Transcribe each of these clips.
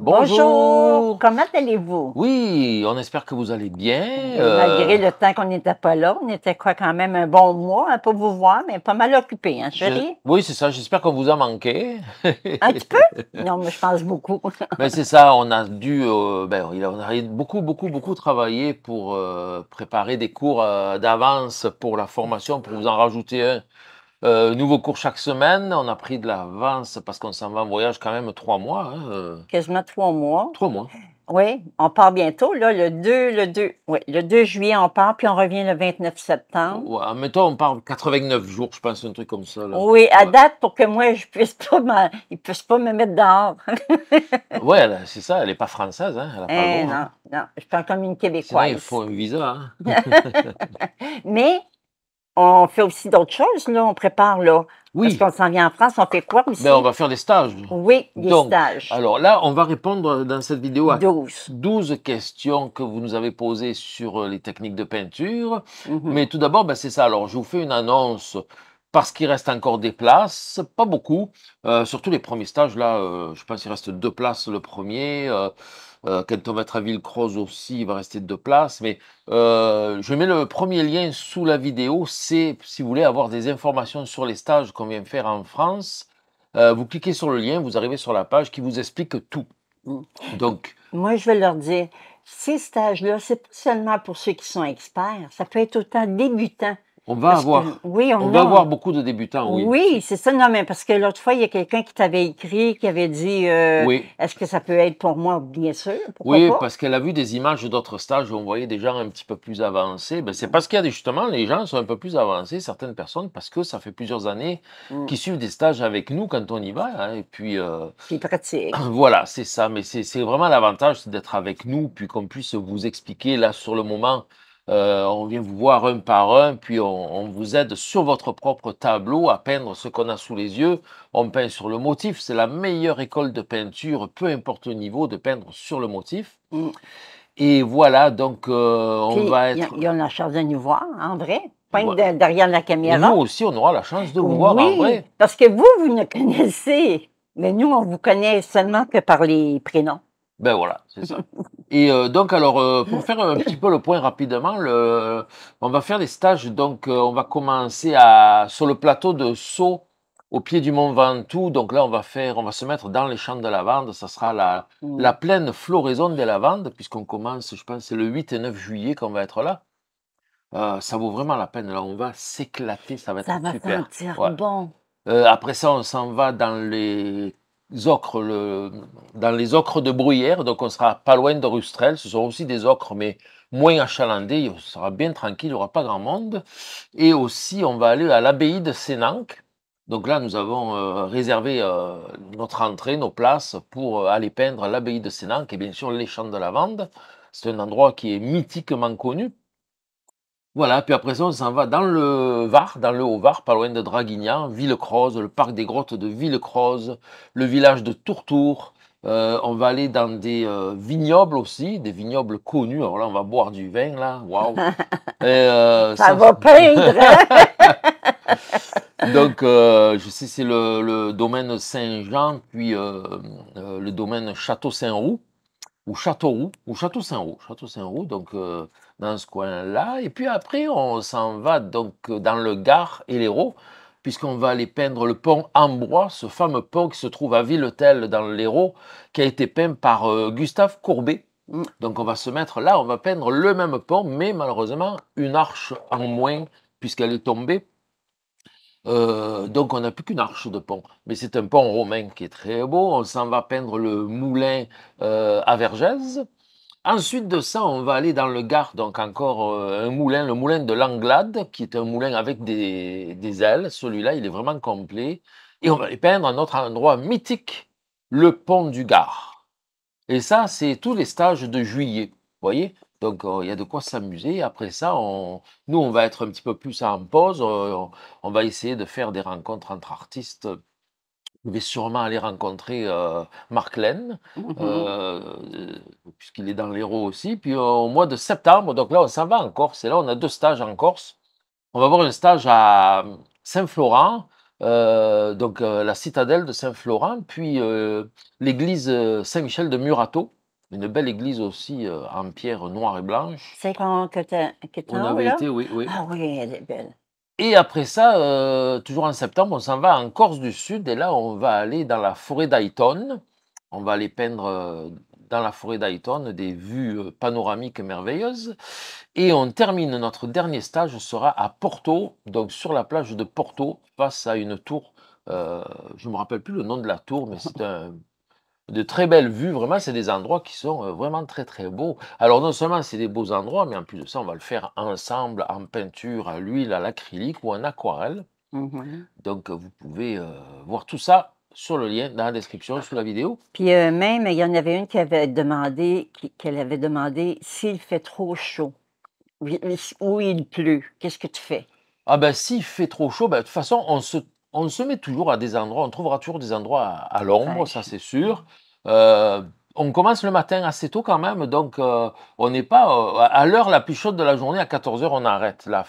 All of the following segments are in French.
Bonjour. Comment allez-vous? Oui, on espère que vous allez bien. Euh, malgré le temps qu'on n'était pas là, on était quoi quand même un bon mois hein, pour vous voir, mais pas mal occupé, hein, chérie? Oui, c'est ça. J'espère qu'on vous a manqué. un petit peu? Non, mais je pense beaucoup. mais ben, c'est ça, on a dû, euh, ben, on a beaucoup, beaucoup, beaucoup travaillé pour euh, préparer des cours d'avance pour la formation, pour vous en rajouter un. Euh, nouveau cours chaque semaine, on a pris de l'avance parce qu'on s'en va en voyage quand même trois mois. Hein, euh. Quasiment trois mois. Trois mois. Oui, on part bientôt, là, le 2, le 2, oui, le 2 juillet, on part, puis on revient le 29 septembre. Ouais, mettons, on part 89 jours, je pense, un truc comme ça. Oui, à date, pour que moi, je puisse pas, puissent pas me mettre dehors. oui, c'est ça, elle n'est pas française, hein, elle a pas le eh hein. Non, je parle comme une Québécoise. Sinon, il faut un visa, Mais on fait aussi d'autres choses, là. On prépare, là. Oui. Parce qu'on s'en vient en France, on fait quoi aussi? Ben, on va faire des stages. Oui, des stages. Alors là, on va répondre dans cette vidéo à 12. questions que vous nous avez posées sur euh, les techniques de peinture. Mhm. Mais tout d'abord, ben, c'est ça. Alors, je vous fais une annonce parce qu'il reste encore des places, pas beaucoup. Euh, surtout les premiers stages, là, euh, je pense qu'il reste deux places le premier. Euh, quand on croze aussi, il va rester de place, Mais euh, je mets le premier lien sous la vidéo. C'est, si vous voulez avoir des informations sur les stages qu'on vient faire en France, euh, vous cliquez sur le lien, vous arrivez sur la page qui vous explique tout. Mm. Donc. Moi, je vais leur dire, ces stages-là, c'est pas seulement pour ceux qui sont experts, ça peut être autant débutants. On va avoir. oui, on, va avoir beaucoup de débutants, oui. Oui, c'est ça. Non, mais parce que l'autre fois, il y a quelqu'un qui t'avait écrit, qui avait dit euh, Est-ce que ça peut être pour moi Bien sûr. Oui, parce qu'elle a vu des images d'autres stages où on voyait des gens un petit peu plus avancés. Ben, c'est parce qu'il y a justement, les gens sont un peu plus avancés, certaines personnes, parce que ça fait plusieurs années mm. qu'ils suivent des stages avec nous quand on y va. Hein, et puis. Euh, pratique. Voilà, c'est ça. Mais c'est vraiment l'avantage d'être avec nous, puis qu'on puisse vous expliquer là sur le moment euh, on vient vous voir un par un, puis on, vous aide sur votre propre tableau à peindre ce qu'on a sous les yeux. On peint sur le motif. C'est la meilleure école de peinture, peu importe le niveau, de peindre sur le motif. Mm. Et voilà, donc euh, on va être. Il y, a la chance de nous voir, en vrai. Peindre derrière la caméra. nous aussi, on aura la chance de vous voir en vrai. Parce que vous, vous ne connaissez. Mais nous, on vous connaît seulement que par les prénoms. Ben voilà, c'est ça. Et euh, donc, alors, euh, pour faire un petit peu le point rapidement, le, on va faire des stages. Donc, euh, on va commencer à, sur le plateau de Sceaux, au pied du Mont Ventoux. Donc là, on va, faire, on va se mettre dans les champs de lavande. Ça sera la, mm. la pleine floraison des lavandes, puisqu'on commence, je pense, c'est le 8 et 9 juillet qu'on va être là. ça vaut vraiment la peine. Là, on va s'éclater. Ça va être ça va super. bon. après ça, on s'en va dans les dans les ocres de bruyère, donc on sera pas loin de Rustrel, ce sont aussi des ocres, mais moins achalandés, on sera bien tranquille, il n'y aura pas grand monde. Et aussi, on va aller à l'abbaye de Sénanque. Donc là, nous avons euh, réservé euh, notre entrée, nos places pour euh, aller peindre l'abbaye de Sénanque et bien sûr les champs de lavande. C'est un endroit qui est mythiquement connu voilà, puis après ça, on s'en va dans le Var, dans le Haut-Var, pas loin de Draguignan, Villecroze, le parc des grottes de Villecroze, le village de Tourtour. Euh, on va aller dans des euh, vignobles aussi, des vignobles connus. Alors là, on va boire du vin, là. Waouh! Euh, ça, va peindre! Hein? Donc, je sais, c'est le, domaine Saint-Jean, puis le domaine Château-Saint-Roux, ou Château-Roux, ou Château-Saint-Roux, Château-Saint-Roux. Donc, dans ce coin-là. Et puis après, on s'en va donc dans le Gard et l'Hérault, puisqu'on va aller peindre le pont Ambrois, ce fameux pont qui se trouve à Villetel dans l'Hérault, qui a été peint par euh, Gustave Courbet. Mm. Donc on va se mettre là, on va peindre le même pont, mais malheureusement une arche en moins puisqu'elle est tombée. Euh, donc on n'a plus qu'une arche de pont, mais c'est un pont romain qui est très beau. On s'en va peindre le moulin euh, à Vergèse Ensuite de ça, on va aller dans le Gard, donc encore euh, un moulin, le moulin de l'Anglade, qui est un moulin avec des, ailes. Celui-là, il est vraiment complet. Et on va aller peindre un autre endroit mythique, le pont du Gard. Et ça, c'est tous les stages de juillet. Vous voyez donc, euh, il y a de quoi s'amuser. Après ça, on, nous, on va être un petit peu plus en pause. Euh, on, va essayer de faire des rencontres entre artistes je vais sûrement aller rencontrer euh, Mark mm-hmm. euh, euh, puisqu'il est dans l'Hérault aussi. Puis euh, au mois de septembre, donc là, on s'en va en Corse. Et là, on a deux stages en Corse. On va avoir un stage à Saint-Florent, donc la citadelle de Saint-Florent, puis l'église Saint-Michel de Murato. Une belle église aussi en pierre noire et blanche. C'est quand que, que On avait été, oui, oui. Ah oui, elle est belle. Et après ça, euh, toujours en septembre, on s'en va en Corse du Sud et là, on va aller dans la forêt d'Ayton. On va aller peindre euh, dans la forêt d'Ayton des vues euh, panoramiques merveilleuses. Et on termine notre dernier stage, on sera à Porto, donc sur la plage de Porto, face à une tour. je ne me rappelle plus le nom de la tour, mais c'est un de très belles vues. Vraiment, c'est des endroits qui sont euh, vraiment très très beaux. Alors non seulement c'est des beaux endroits, mais en plus de ça, on va le faire ensemble en peinture, à l'huile, à l'acrylique ou en aquarelle. Mmh Donc vous pouvez euh, voir tout ça sur le lien dans la description sous la vidéo. Puis euh, même, il y en avait une qui avait demandé, qu'elle avait demandé s'il fait trop chaud ou il pleut, qu'est-ce que tu fais? Ah ben s'il fait trop chaud, ben, de toute façon, on se on se met toujours à des endroits, on trouvera toujours des endroits à, l'ombre, ça c'est sûr. Euh, on commence le matin assez tôt quand même, donc euh, on n'est pas euh, à l'heure la plus chaude de la journée, à 14h on arrête là.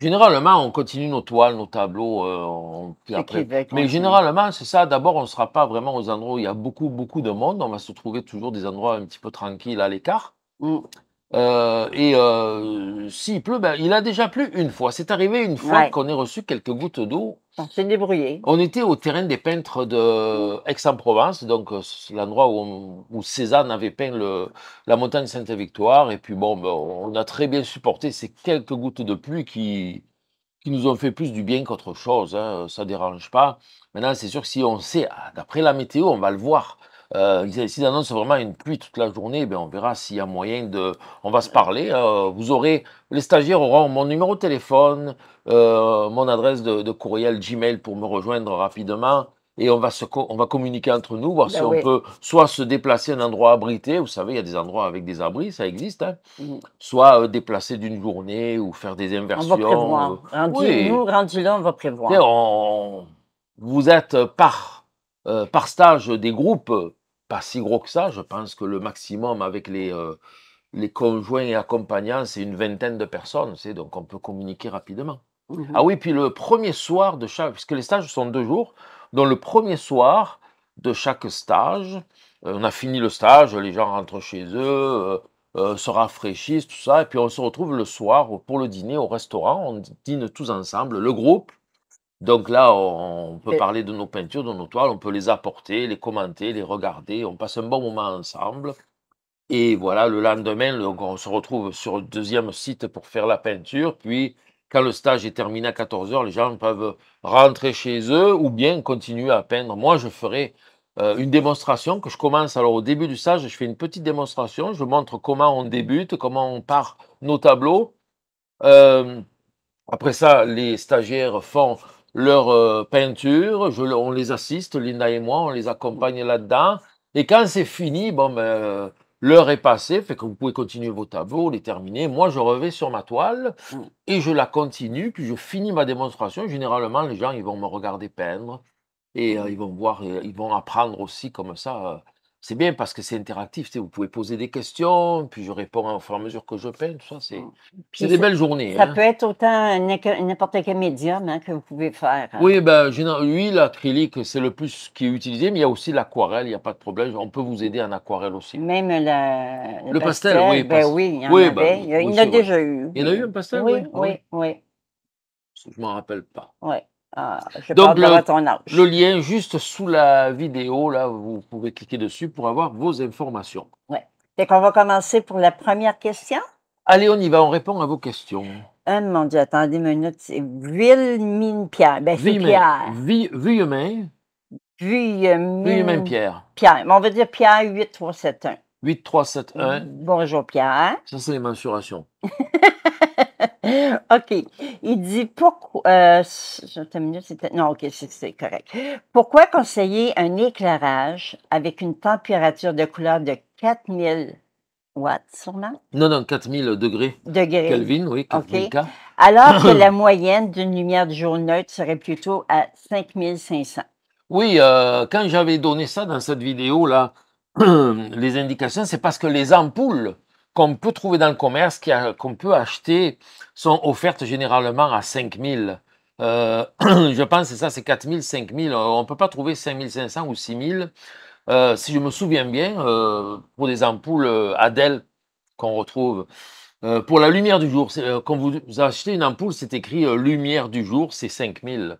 Généralement, on continue nos toiles, nos tableaux, après. Mais généralement, c'est ça. D'abord, on ne sera pas vraiment aux endroits où il y a beaucoup, beaucoup de monde. On va se trouver toujours des endroits un petit peu tranquilles à l'écart. Mmh. Euh, et euh, s'il pleut, ben, il a déjà plu une fois. C'est arrivé une fois qu'on ait reçu quelques gouttes d'eau. On s'est débrouillé. On était au terrain des peintres daix en provence donc euh, l'endroit où, où, Cézanne avait peint la montagne Sainte-Victoire. Et puis bon, ben, on a très bien supporté ces quelques gouttes de pluie qui, qui nous ont fait plus du bien qu'autre chose. Ça hein. Ça dérange pas. Maintenant, c'est sûr que si on sait, ah, d'après la météo, on va le voir. Euh, S'ils annoncent vraiment une pluie toute la journée, ben on verra s'il y a moyen de. On va se parler. Euh, vous aurez, les stagiaires auront mon numéro de téléphone, euh, mon adresse de, courriel Gmail pour me rejoindre rapidement. Et on va, se on va communiquer entre nous, voir ben si on peut soit se déplacer à un endroit abrité, vous savez, il y a des endroits avec des abris, ça existe, hein. mm. soit euh, déplacer d'une journée ou faire des inversions. On va prévoir. Rendu, Nous, rendu là, on va prévoir. vous êtes par, par stage des groupes pas si gros que ça. Je pense que le maximum avec les, euh, les conjoints et accompagnants, c'est une vingtaine de personnes. C'est donc on peut communiquer rapidement. Mmh ah oui, puis le premier soir de chaque, puisque les stages sont deux jours, donc le premier soir de chaque stage, euh, on a fini le stage, les gens rentrent chez eux, euh, se rafraîchissent, tout ça, et puis on se retrouve le soir pour le dîner au restaurant, on dîne tous ensemble, le groupe, donc là, on peut parler de nos peintures, de nos toiles, on peut les apporter, les commenter, les regarder, on passe un bon moment ensemble. Et voilà, le lendemain, on se retrouve sur le deuxième site pour faire la peinture. Puis, quand le stage est terminé à 14h, les gens peuvent rentrer chez eux ou bien continuer à peindre. Moi, je ferai euh, une démonstration que je commence. Alors, au début du stage, je fais une petite démonstration. Je montre comment on débute, comment on part nos tableaux. Euh, après ça, les stagiaires font leur euh, peinture, je, on les assiste, Linda et moi, on les accompagne là-dedans. Et quand c'est fini, bon, ben, euh, l'heure est passée, fait que vous pouvez continuer vos tableaux, les terminer. Moi, je reviens sur ma toile mm. et je la continue, puis je finis ma démonstration. Généralement, les gens, ils vont me regarder peindre et euh, mm. ils vont voir, ils vont apprendre aussi comme ça. C'est bien parce que c'est interactif, vous pouvez poser des questions, puis je réponds au fur et à mesure que je peins, ça, c'est, mmh. c'est des belles journées. Ça hein. peut être autant n'importe quel médium hein, que vous pouvez faire. Hein. Oui, ben, lui, l'acrylique, c'est le plus qui est utilisé, mais il y a aussi l'aquarelle, il n'y a pas de problème, on peut vous aider en aquarelle aussi. Même la, le, pastel, oui. Ben oui, il y en ben, il y en a, déjà eu. Il y en a eu un pastel, oui? Oui, oui. oui. Je ne m'en rappelle pas. Oui. Ah, je Donc, le, ton âge. le lien juste sous la vidéo, là, vous pouvez cliquer dessus pour avoir vos informations. Oui. Fait qu'on va commencer pour la première question. Allez, on y va, on répond à vos questions. Un oh, ah, mon Dieu, attendez une minute. C'est pierre Ben, c'est Pierre. Vuillemin. Vuillemin-Pierre. Pierre. Mais on va dire Pierre 8371. 8371. Bonjour, Pierre. Ça, c'est les mensurations. OK. Il dit pourquoi. Euh, non, OK, c'est correct. Pourquoi conseiller un éclairage avec une température de couleur de 4000 watts, sûrement? Non, non, 4000 degrés. Degrés. Kelvin, oui, 4000 k. Alors que la moyenne d'une lumière du jour neutre serait plutôt à 5500. Oui, euh, quand j'avais donné ça dans cette vidéo-là, les indications, c'est parce que les ampoules qu'on peut trouver dans le commerce, qu'on peut acheter, sont offertes généralement à 5000. Euh, je pense que ça, c'est 4000, 5000. Euh, on ne peut pas trouver 5500 ou 6000. 000. Euh, si je me souviens bien, euh, pour des ampoules Adèle qu'on retrouve, pour la lumière du jour, quand vous achetez une ampoule, c'est écrit lumière du jour, c'est 5000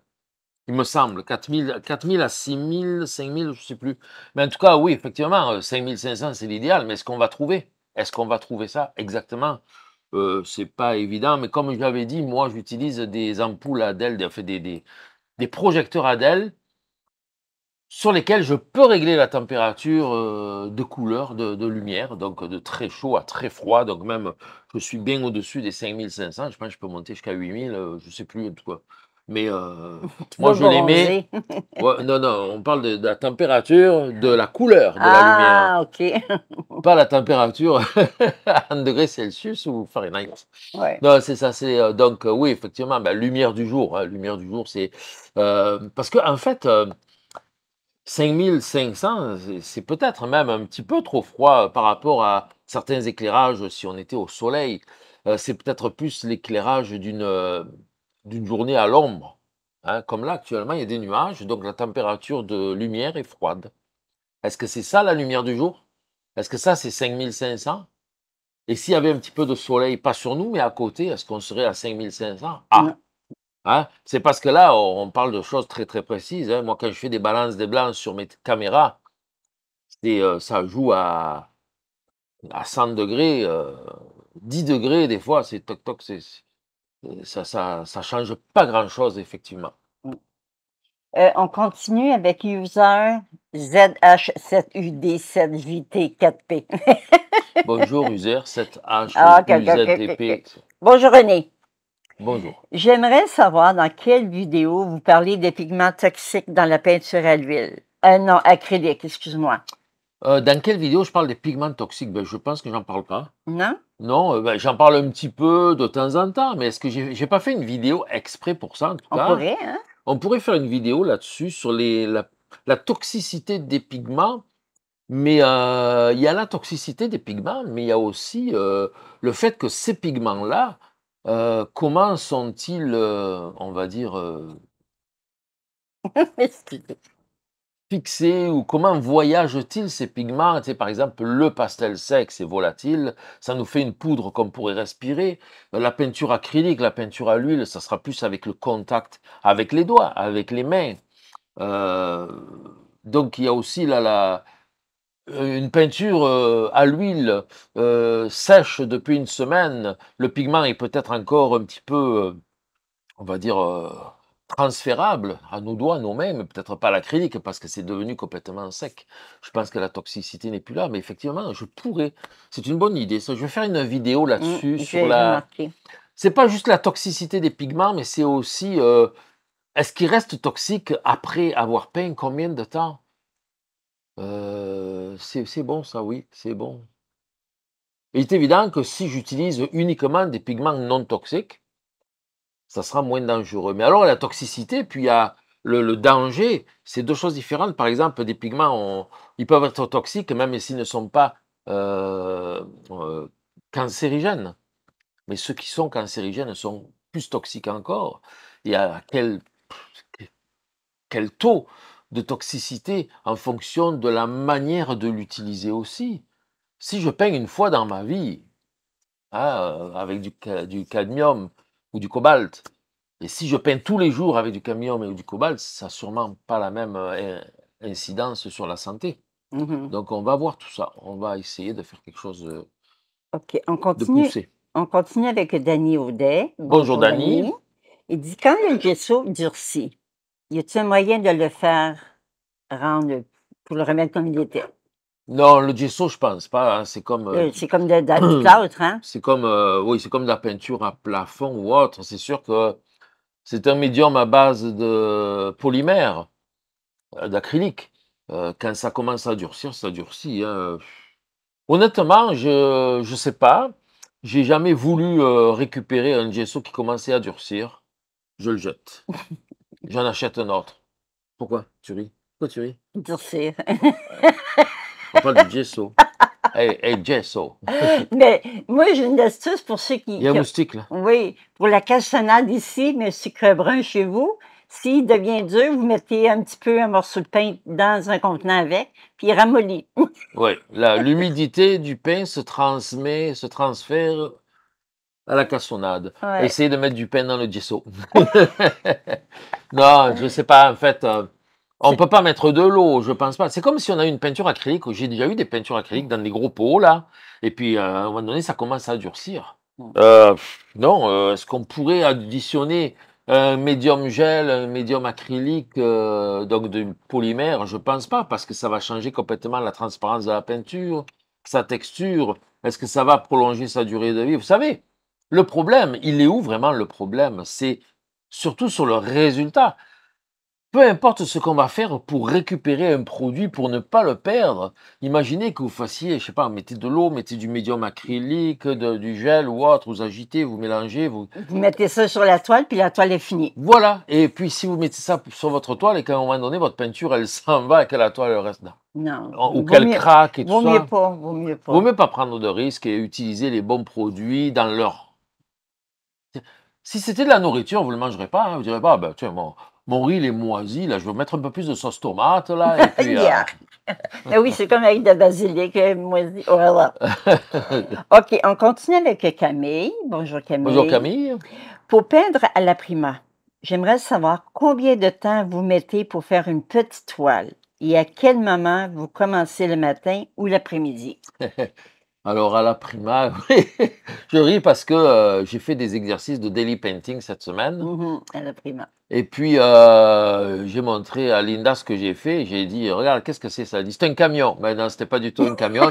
il me semble, 4000, 4000 à 6000, 5000, je ne sais plus. Mais en tout cas, oui, effectivement, 5500, c'est l'idéal, mais est-ce qu'on va trouver est-ce qu'on va trouver ça exactement ce euh, C'est pas évident, mais comme je l'avais dit, moi j'utilise des ampoules Adèle, des, des, des projecteurs DEL sur lesquels je peux régler la température euh, de couleur, de, de, lumière, donc de très chaud à très froid. Donc même, je suis bien au-dessus des 5500, je pense que je peux monter jusqu'à 8000, euh, je ne sais plus en tout cas. Mais euh, moi, je l'aimais. non, non, on parle de, la température, de la couleur de la ah, lumière. Ah, ok. Pas la température en degrés Celsius ou Fahrenheit. Ouais. Non, c'est ça. C'est euh, donc euh, oui, effectivement, la ben, lumière du jour. Hein, lumière du jour, c'est parce que en fait. 5500, c'est peut-être même un petit peu trop froid par rapport à certains éclairages si on était au soleil. c'est peut-être plus l'éclairage d'une d'une journée à l'ombre. Hein, comme là, actuellement, il y a des nuages, donc la température de lumière est froide. Est-ce que c'est ça la lumière du jour Est-ce que ça, c'est 5500 Et s'il y avait un petit peu de soleil, pas sur nous, mais à côté, est-ce qu'on serait à 5500 Ah hein? C'est parce que là, on parle de choses très très précises. Hein. Moi, quand je fais des balances des blancs sur mes caméras, euh, ça joue à, à 100 degrés, 10 euh, degrés, des fois, c'est toc toc, c'est ça, ça, change pas grand-chose, effectivement. Mm. Euh, on continue avec user zh 7 ud 7 vt 4 p Bonjour, user 7 h 7 ah, p Bonjour, René. Bonjour. J'aimerais savoir dans quelle vidéo vous parlez des pigments toxiques dans la peinture à l'huile. Euh, non, acrylique, excuse-moi. Euh, dans quelle vidéo je parle des pigments toxiques? Ben, je pense que j'en parle pas. Non? Non, euh, ben, j'en parle un petit peu de temps en temps, mais est-ce que j'ai pas fait une vidéo exprès pour ça en tout cas On pourrait, hein On pourrait faire une vidéo là-dessus sur la, toxicité des pigments, mais euh, il y a la toxicité des pigments, mais il y a aussi euh, le fait que ces pigments-là, comment sont-ils, on va dire, fixer ou comment voyagent-ils ces pigments Par exemple, le pastel sec, c'est volatile, ça nous fait une poudre qu'on pourrait respirer. La peinture acrylique, la peinture à l'huile, ça sera plus avec le contact, avec les doigts, avec les mains. Euh, donc il y a aussi là, la, euh, une peinture euh, à l'huile sèche depuis une semaine. Le pigment est peut-être encore un petit peu, on va dire transférable à nos doigts, nous-mêmes, peut-être pas à l'acrylique parce que c'est devenu complètement sec. Je pense que la toxicité n'est plus là, mais effectivement, je pourrais. C'est une bonne idée. Ça. Je vais faire une vidéo mmh, là-dessus sur la. C'est pas juste la toxicité des pigments, mais c'est aussi euh, est-ce qu'il reste toxique après avoir peint combien de temps euh, C'est bon ça, oui, c'est bon. Il est évident que si j'utilise uniquement des pigments non toxiques, ça sera moins dangereux. Mais alors, la toxicité, puis il y a le, danger, c'est deux choses différentes. Par exemple, des pigments, ils peuvent être toxiques même s'ils ne sont pas euh, euh, cancérigènes. Mais ceux qui sont cancérigènes sont plus toxiques encore. Et à quel, quel taux de toxicité en fonction de la manière de l'utiliser aussi. Si je peins une fois dans ma vie, hein, avec du, du cadmium, ou du cobalt. Et si je peins tous les jours avec du camion ou du cobalt, ça n'a sûrement pas la même euh, incidence sur la santé. Mmh Donc on va voir tout ça. On va essayer de faire quelque chose euh, de, on continue, poussé. On continue avec Dany Audet. Bonjour, Il dit quand le gesso durcit, y a-t-il un moyen de le faire rendre pour le remettre comme il était non, le gesso, je pense pas. Hein. C'est comme. c'est comme de, C'est comme, oui, c'est comme la peinture à plafond ou autre. C'est sûr que c'est un médium à base de polymère, euh, d'acrylique. Euh, quand ça commence à durcir, ça durcit. Hein. Honnêtement, je ne sais pas. J'ai jamais voulu euh, récupérer un gesso qui commençait à durcir. Je le jette. J'en achète un autre. Pourquoi tu ris Pourquoi tu ris Durcir. On parle du gesso. hey, gesso. mais moi, j'ai une astuce pour ceux qui. Il y a un moustique, là. Oui, pour la cassonade ici, mais sucre brun chez vous. S'il devient dur, vous mettez un petit peu un morceau de pain dans un contenant avec, puis il ramollit. oui, l'humidité du pain se transmet, se transfère à la cassonade. Essayez de mettre du pain dans le gesso. non, je ne sais pas, en fait, euh, on ne peut pas mettre de l'eau, je pense pas. C'est comme si on a une peinture acrylique. J'ai déjà eu des peintures acryliques dans des gros pots, là. Et puis, euh, à un moment donné, ça commence à durcir. Hmm. Euh, non, euh, est-ce qu'on pourrait additionner un médium gel, un médium acrylique, donc de polymère Je ne pense pas, parce que ça va changer complètement la transparence de la peinture, sa texture. Est-ce que ça va prolonger sa durée de vie Vous savez, le problème, il est où vraiment le problème C'est surtout sur le résultat. Peu importe ce qu'on va faire pour récupérer un produit, pour ne pas le perdre. Imaginez que vous fassiez, je sais pas, mettez de l'eau, mettez du médium acrylique, du gel ou autre, vous agitez, vous mélangez. Vous... vous mettez ça sur la toile, puis la toile est finie. Voilà. Et puis si vous mettez ça sur votre toile et qu'à un moment donné, votre peinture, elle s'en va et que la toile reste là. Non. Ou qu'elle craque et tout ça. Mieux pas, vaut mieux pas. Vaut mieux pas prendre de risques et utiliser les bons produits dans leur si c'était de la nourriture, vous ne le mangerez pas. Hein. Vous direz, pas, ah ben, tiens, bon, mon riz, il est moisi, là, je veux mettre un peu plus de sauce tomate, là. Et puis, euh, ben oui, c'est comme avec de la basilic euh, moisi. Voilà. OK, on continue avec Camille. Bonjour Camille. Bonjour Camille. Pour peindre à la prima, j'aimerais savoir combien de temps vous mettez pour faire une petite toile et à quel moment vous commencez le matin ou l'après-midi. Alors à la prima, oui, je ris parce que euh, j'ai fait des exercices de daily painting cette semaine. Mhm, à la prima. Et puis euh, j'ai montré à Linda ce que j'ai fait. J'ai dit regarde qu'est-ce que c'est ça. Elle dit c'est un camion. Mais non c'était pas du tout un camion.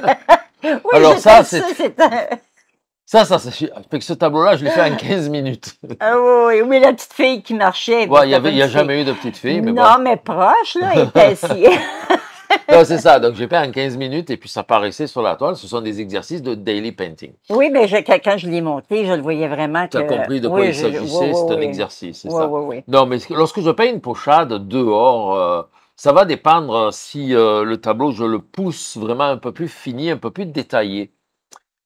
oui, Alors ça c'est. Ça, ça, ça, que ce tableau-là, je l'ai fait en 15 minutes. Ah oui, mais la petite fille qui marchait. Ouais, il n'y a jamais eu de petite fille, mais Non, mais proche, là, était non, c'est ça. Donc, j'ai peint en 15 minutes et puis ça paraissait sur la toile. Ce sont des exercices de daily painting. Oui, mais quand je l'ai monté, je le voyais vraiment. Tu as compris de quoi il s'agissait. c'est un exercice, c'est ça. Non, mais lorsque je peins une pochade dehors, euh, ça va dépendre euh, si euh, le tableau, je le pousse vraiment un peu plus fini, un peu plus détaillé.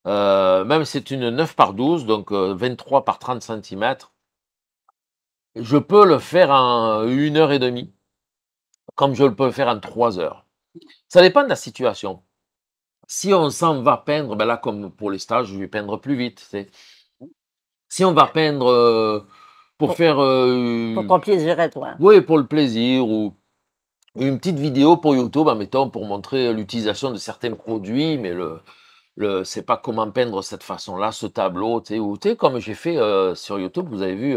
Euh, même c'est une 9 par 12, donc 23 par 30 cm. Je peux le faire en une heure et demie, comme je le peux faire en trois heures. Ça dépend de la situation. Si on s'en va peindre, ben là, comme pour les stages, je vais peindre plus vite. Si on va peindre euh, pour, faire. Euh, pour ton plaisir toi. Oui, pour le plaisir ou une petite vidéo pour YouTube, mettons pour montrer l'utilisation de certains produits, mais le. Le, c'est pas comment peindre cette façon-là, ce tableau, tu comme j'ai fait euh, sur YouTube, vous avez vu,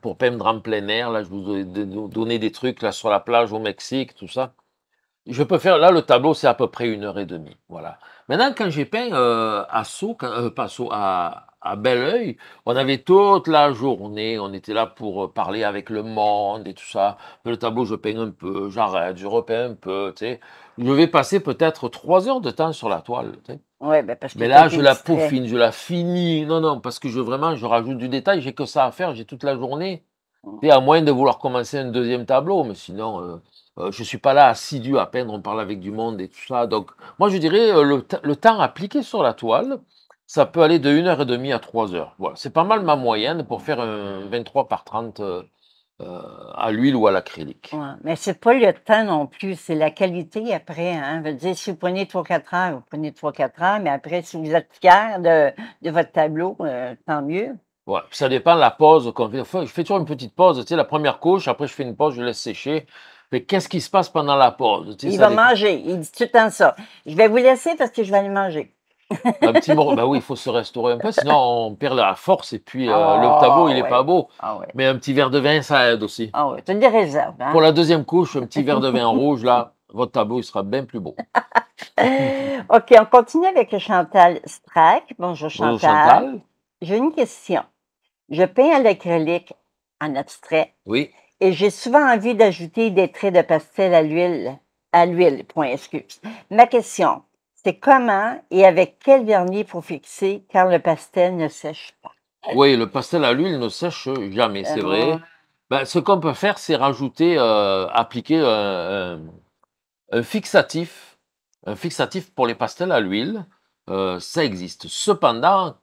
pour peindre en plein air, là, je vous ai donné des trucs là, sur la plage au Mexique, tout ça. Je peux faire, là, le tableau, c'est à peu près une heure et demie. Voilà. Maintenant, quand j'ai peint euh, euh, à à, à, bel oeil, on avait toute la journée, on était là pour euh, parler avec le monde et tout ça. Mais le tableau, je peins un peu, j'arrête, je repeins un peu, tu sais. Je vais passer peut-être trois heures de temps sur la toile, tu sais. Ouais, ben, parce Mais là, je la peaufine, je la finis. Non, non, parce que je vraiment, je rajoute du détail, j'ai que ça à faire, j'ai toute la journée. Et à moins de vouloir commencer un deuxième tableau, mais sinon, euh, je ne suis pas là assidu à peindre, on parle avec du monde et tout ça. Donc, moi, je dirais, euh, le, temps appliqué sur la toile, ça peut aller de 1 h demie à 3 heures. Voilà, c'est pas mal ma moyenne pour faire un 23 par 30 euh, à l'huile ou à l'acrylique. Ouais, mais c'est pas le temps non plus, c'est la qualité après. Hein? Je dire, si vous prenez 3-4 heures, vous prenez 3-4 heures, mais après, si vous êtes fier de, votre tableau, tant mieux. Ouais, ça dépend de la pause je fais toujours une petite pause, tu la première couche, après je fais une pause, je laisse sécher. Mais qu'est-ce qui se passe pendant la pause? il va manger. Il dit tout le temps ça. Je vais vous laisser parce que je vais aller manger. un petit Ben oui, il faut se restaurer un peu, sinon on perd la force et puis euh, le ah tableau, il n'est pas beau. Ah Mais un petit verre de vin, ça aide aussi. Ah ouais, as des réserves. Hein. Pour la deuxième couche, un petit verre de vin rouge, là, votre tableau, il sera bien plus beau. OK, on continue avec Chantal Strack. Bonjour Chantal. Bonjour Chantal. J'ai une question. Je peins à l'acrylique en abstrait. Oui. Et j'ai souvent envie d'ajouter des traits de pastel à l'huile. À l'huile, point, excuse. Ma question, c'est comment et avec quel vernis pour fixer car le pastel ne sèche pas. Oui, le pastel à l'huile ne sèche jamais, c'est vrai. Euh, ben, ce qu'on peut faire, c'est rajouter, euh, appliquer euh, un, fixatif, un fixatif pour les pastels à l'huile. ça existe. Cependant,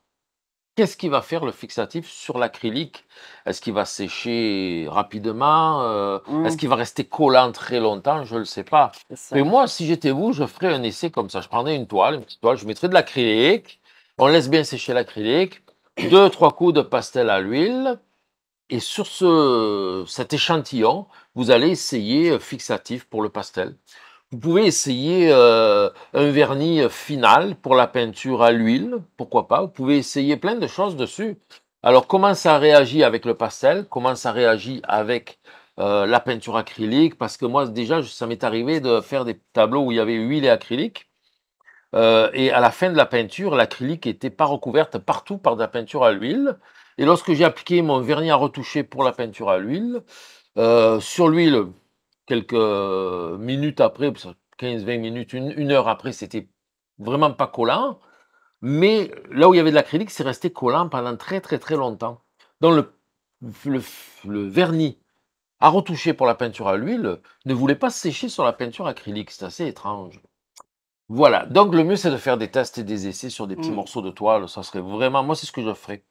Qu'est-ce qui va faire le fixatif sur l'acrylique Est-ce qu'il va sécher rapidement euh, Est-ce mmh. qu'il va rester collant très longtemps Je ne le sais pas. Mais moi, si j'étais vous, je ferais un essai comme ça. Je prendrais une toile, une petite toile, je mettrais de l'acrylique. On laisse bien sécher l'acrylique. Deux, trois coups de pastel à l'huile. Et sur ce, cet échantillon, vous allez essayer euh, fixatif pour le pastel. Vous pouvez essayer euh, un vernis euh, final pour la peinture à l'huile, pourquoi pas. Vous pouvez essayer plein de choses dessus. Alors comment ça réagit avec le pastel Comment ça réagit avec euh, la peinture acrylique Parce que moi déjà, ça m'est arrivé de faire des tableaux où il y avait huile et acrylique. et à la fin de la peinture, l'acrylique n'était pas recouverte partout par de la peinture à l'huile. Et lorsque j'ai appliqué mon vernis à retoucher pour la peinture à l'huile, sur l'huile, quelques euh, minutes après, 15-20 minutes, une, heure après, c'était vraiment pas collant. Mais là où il y avait de l'acrylique, c'est resté collant pendant très très très longtemps. Donc le, vernis à retoucher pour la peinture à l'huile ne voulait pas sécher sur la peinture acrylique. C'est assez étrange. Voilà. Donc le mieux, c'est de faire des tests et des essais sur des petits mmh. morceaux de toile. Ça serait vraiment. Moi, c'est ce que je ferais.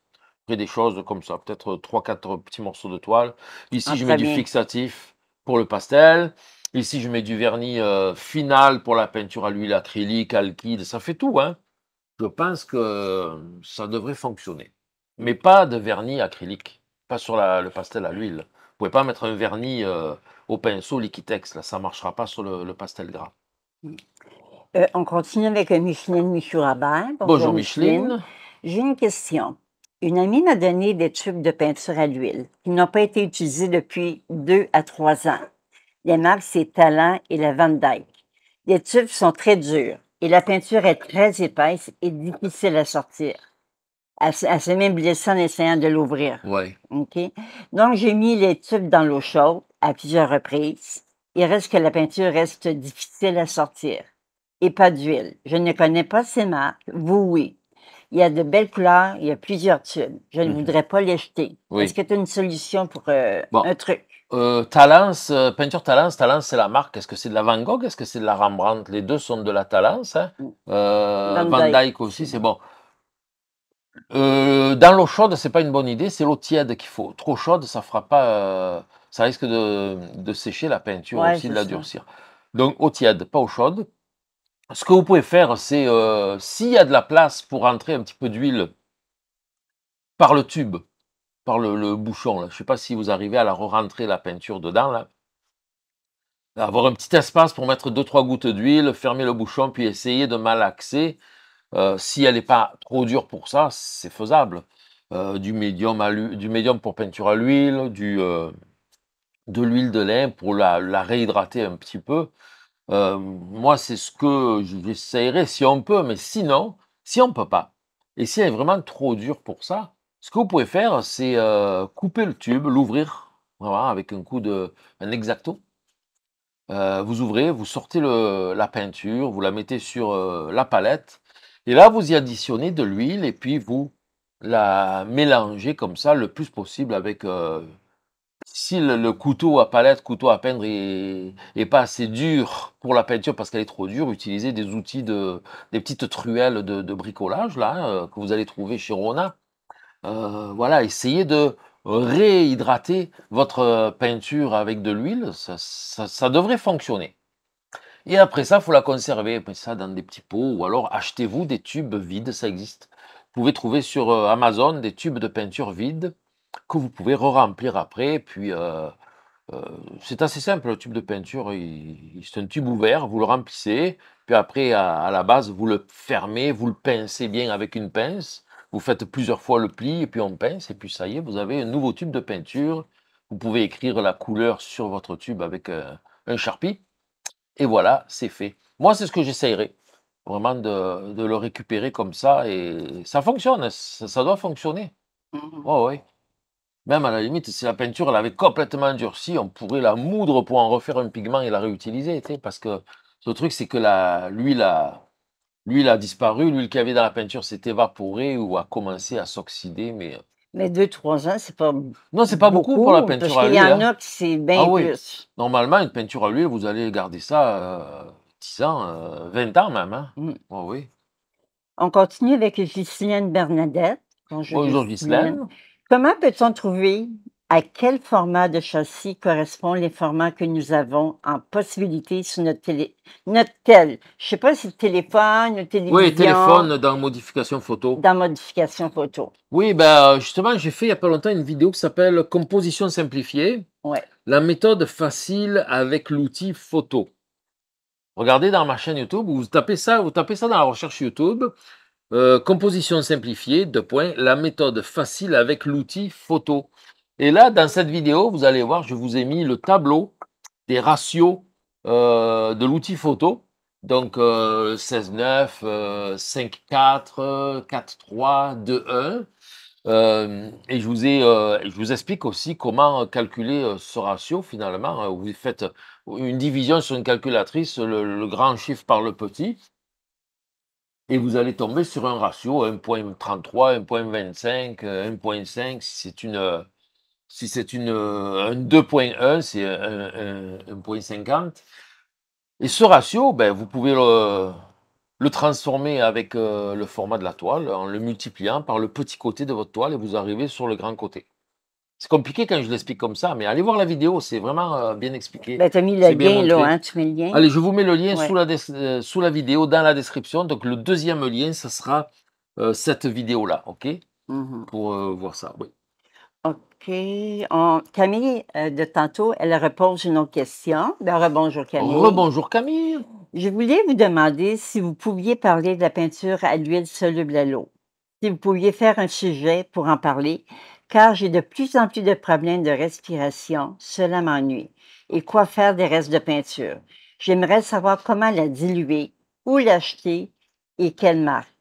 Je des choses comme ça. Peut-être 3-4 euh, petits morceaux de toile. Ici, ah, je mets du fixatif pour le pastel. Ici, je mets du vernis euh, final pour la peinture à l'huile acrylique, alkyde, ça fait tout. Hein je pense que ça devrait fonctionner. Mais pas de vernis acrylique, pas sur le pastel à l'huile. Vous pouvez pas mettre un vernis euh, au pinceau liquitex, là, ça marchera pas sur le, pastel gras. Euh, on continue avec Micheline Michurabin. Bonjour, Bonjour Micheline. J'ai une question. Une amie m'a donné des tubes de peinture à l'huile qui n'ont pas été utilisés depuis deux à trois ans. Les marques, c'est Talent et la Van Dyke. Les tubes sont très durs et la peinture est très épaisse et difficile à sortir. Elle, s'est même blessée en essayant de l'ouvrir. Oui. OK? Donc, j'ai mis les tubes dans l'eau chaude à plusieurs reprises. Il reste que la peinture reste difficile à sortir et pas d'huile. Je ne connais pas ces marques. Vous, oui il y a de belles couleurs, il y a plusieurs tubes. Je ne mhm. voudrais pas les jeter. Est-ce que tu as une solution pour euh, un truc? Euh, euh, peinture Talence, Talence c'est la marque. Est-ce que c'est de la Van Gogh? Est-ce que c'est de la Rembrandt? Les deux sont de la Talence. Hein. Van, Dyke. aussi, c'est bon. dans l'eau chaude, c'est pas une bonne idée, c'est l'eau tiède qu'il faut. Trop chaude, ça fera pas, ça risque de, sécher la peinture aussi, de la durcir. Donc eau tiède, pas eau chaude, ce que vous pouvez faire, c'est euh, s'il y a de la place pour rentrer un petit peu d'huile par le tube, par le, bouchon, je ne sais pas si vous arrivez à la re-rentrer la peinture dedans, là. avoir un petit espace pour mettre 2-3 gouttes d'huile, fermer le bouchon, puis essayer de malaxer. Euh, si elle n'est pas trop dure pour ça, c'est faisable. Euh, du, médium pour peinture à l'huile, de l'huile de lin pour la, réhydrater un petit peu. Euh, moi, c'est ce que j'essaierai si on peut, mais sinon, si on ne peut pas, et si elle est vraiment trop dure pour ça, ce que vous pouvez faire, c'est euh, couper le tube, l'ouvrir, avec un coup de un exacto. Euh, vous ouvrez, vous sortez la peinture, vous la mettez sur la palette, et là, vous y additionnez de l'huile, et puis vous la mélangez comme ça le plus possible avec si le, couteau à palette, couteau à peindre est, pas assez dur pour la peinture parce qu'elle est trop dure, utilisez des outils de, des petites truelles de, bricolage là euh, que vous allez trouver chez Rona. Euh, voilà, essayez de réhydrater votre euh, peinture avec de l'huile, ça, devrait fonctionner. Et après ça, faut la conserver, ça dans des petits pots, ou alors achetez-vous des tubes vides, ça existe. Vous pouvez trouver sur Amazon des tubes de peinture vides que vous pouvez re-remplir après. Puis euh, euh, c'est assez simple, le tube de peinture, c'est un tube ouvert, vous le remplissez, puis après à, la base, vous le fermez, vous le pincez bien avec une pince, vous faites plusieurs fois le pli, et puis on pince, et puis ça y est, vous avez un nouveau tube de peinture. Vous pouvez écrire la couleur sur votre tube avec euh, un charpie, et voilà, c'est fait. Moi, c'est ce que j'essayerai vraiment de, le récupérer comme ça, et ça fonctionne, ça, doit fonctionner. Oui, mmh oui. Même à la limite, si la peinture elle avait complètement durci, on pourrait la moudre pour en refaire un pigment et la réutiliser. Parce que le truc, c'est que l'huile a, a disparu, l'huile qu'il y avait dans la peinture s'est évaporée ou a commencé à s'oxyder. Mais euh. mais 2 trois ans, c'est pas. Non, c'est pas beaucoup, pour la peinture à l'huile. Il y en hein. a qui c'est bien ah, Normalement, une peinture à l'huile, vous allez garder ça 10 euh, ans, 20 euh, ans même. Hein. Mm. oui, oui. On continue avec Ghislaine Bernadette. Bonjour, Bonjour Comment peut-on trouver à quel format de châssis correspondent les formats que nous avons en possibilité sur notre télé, notre tel. Je ne sais pas si le téléphone, le télévision. Oui, téléphone dans modification photo. Dans modification photo. Oui, ben justement, j'ai fait il n'y a pas longtemps une vidéo qui s'appelle Composition simplifiée. La méthode facile avec l'outil photo. Regardez dans ma chaîne YouTube, vous tapez ça, vous tapez ça dans la recherche YouTube, euh, composition simplifiée, deux points, la méthode facile avec l'outil photo. Et là, dans cette vidéo, vous allez voir, je vous ai mis le tableau des ratios euh, de l'outil photo. Donc 16-9, 5-4, 4-3, 2-1. et je vous, ai, euh, je vous explique aussi comment calculer ce ratio finalement. Vous faites une division sur une calculatrice, le grand chiffre par le petit et vous allez tomber sur un ratio 1.33, 1.25, 1.5. Si c'est une, si c'est une, euh, un 2.1, c'est 1.50. Et ce ratio, ben, vous pouvez le, le transformer avec euh, le format de la toile en le multipliant par le petit côté de votre toile et vous arrivez sur le grand côté. C'est compliqué quand je l'explique comme ça, mais allez voir la vidéo, c'est vraiment euh, bien expliqué. Bah, ben, tu as mis le lien, là, hein, tu mets le lien. Allez, je vous mets le lien sous, la euh, sous la vidéo, dans la description. Donc, le deuxième lien, ce sera euh, cette vidéo-là, OK mm-hmm. Pour voir ça, oui. OK. Camille, de tantôt, elle repose une autre question. Ben, rebonjour, Camille. Rebonjour, Camille. Je voulais vous demander si vous pouviez parler de la peinture à l'huile soluble à l'eau. Si vous pouviez faire un sujet pour en parler, car j'ai de plus en plus de problèmes de respiration, cela m'ennuie. Et quoi faire des restes de peinture? J'aimerais savoir comment la diluer, où l'acheter et quelle marque,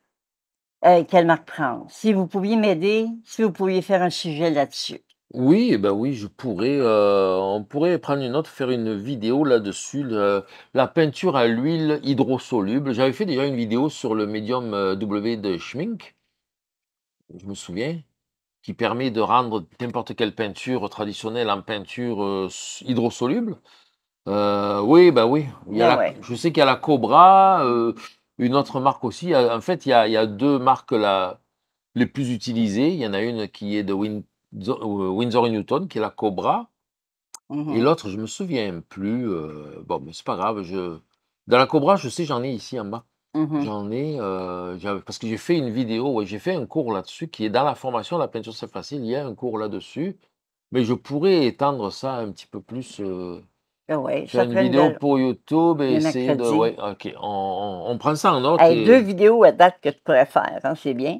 euh, quelle marque prendre. Si vous pouviez m'aider, si vous pouviez faire un sujet là-dessus. Oui, eh ben oui, je pourrais. Euh, on pourrait prendre une autre, faire une vidéo là-dessus. la peinture à l'huile hydrosoluble. J'avais fait déjà une vidéo sur le médium euh, W de Schmink. Je me souviens qui permet de rendre n'importe quelle peinture traditionnelle en peinture euh, hydrosoluble. Euh, oui, bah oui. Il y a bah Je sais qu'il y a la Cobra, euh, une autre marque aussi. En fait, il y a, deux marques là, les plus utilisées. Il y en a une qui est de Windsor Newton, qui est la Cobra. Et mmh l'autre, je me souviens plus. bon, mais c'est pas grave. Je... Dans la Cobra, je sais, j'en ai ici en bas. Mmh j'en ai, parce que j'ai fait une vidéo, j'ai fait un cours là-dessus qui est dans la formation La peinture c'est facile, il y a un cours là-dessus, mais je pourrais étendre ça un petit peu plus, euh, Ouais, faire une vidéo pour YouTube et essayer de, ok, on, prend ça en note deux vidéos à date que tu pourrais faire, hein, c'est bien.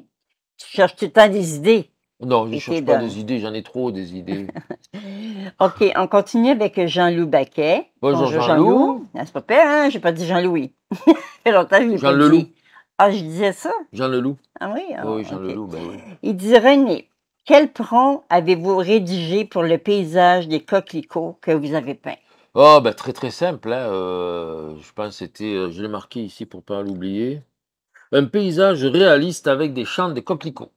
Tu cherches tout le temps des idées non, je ne cherche pas des idées, j'en ai trop des idées. OK, on continue avec Jean-Loup Baquet. Bonjour Jean-Loup. Ah, C'est pas pire, hein, J'ai pas dit Jean-Louis. Jean Leloup. Ah, je disais ça? Jean Leloup. Ah oui? Hein, oui, Jean ben Il dit René, quel prompt avez-vous rédigé pour le paysage des coquelicots que vous avez peint? Oh, ben très très simple. Hein, euh, je pense c'était, euh, je l'ai marqué ici pour ne pas l'oublier. Un paysage réaliste avec des champs de coquelicots.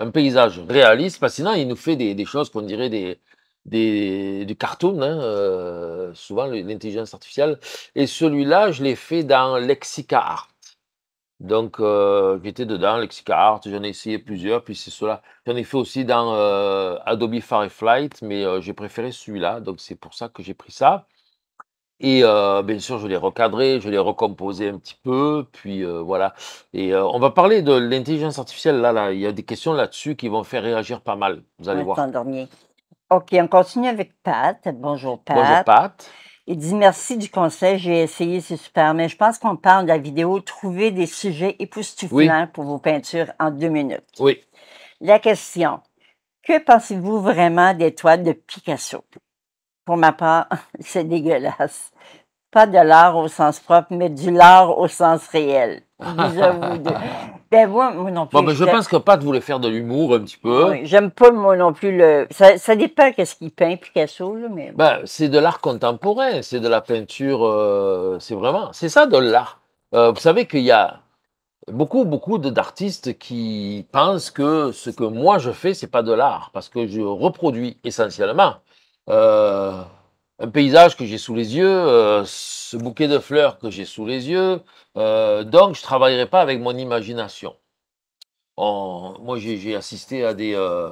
Un paysage réaliste, parce que sinon il nous fait des choses qu'on dirait des, des, cartoons hein, euh, souvent l'intelligence artificielle. Et celui-là, je l'ai fait dans Lexica Art. Donc, euh, j'étais dedans, Lexica Art, j'en ai essayé plusieurs, puis c'est cela. J'en ai fait aussi dans euh, Adobe Fireflight, mais j'ai préféré celui-là, donc c'est pour ça que j'ai pris ça. Et bien sûr, je l'ai recadré, je l'ai recomposé un petit peu, puis voilà. Et on va parler de l'intelligence artificielle, là, là. Il y a des questions là-dessus qui vont faire réagir pas mal, vous allez voir. OK, on continue avec Pat. Bonjour, Pat. Bonjour, Pat. Il dit merci du conseil, j'ai essayé, c'est super. Mais je pense qu'on parle de la vidéo Trouver des sujets époustouflants pour vos peintures en deux minutes. Oui. La question Que pensez-vous vraiment des toiles de Picasso Pour ma part, c'est dégueulasse. Pas de l'art au sens propre, mais du l'art au sens réel. ben moi, non plus. Ben, je pense que Pat voulait faire de l'humour un petit peu. j'aime pas moi non plus le. Ça, dépend qu'est-ce qu'il peint Picasso mais. Ben, c'est de l'art contemporain, c'est de la peinture, euh, c'est vraiment, c'est ça de l'art. Euh, vous savez qu'il y a beaucoup beaucoup d'artistes qui pensent que ce que moi je fais c'est pas de l'art parce que je reproduis essentiellement. Euh, un paysage que j'ai sous les yeux, euh, ce bouquet de fleurs que j'ai sous les yeux. Euh, donc, je ne travaillerai pas avec mon imagination. moi, j'ai assisté à des. Euh,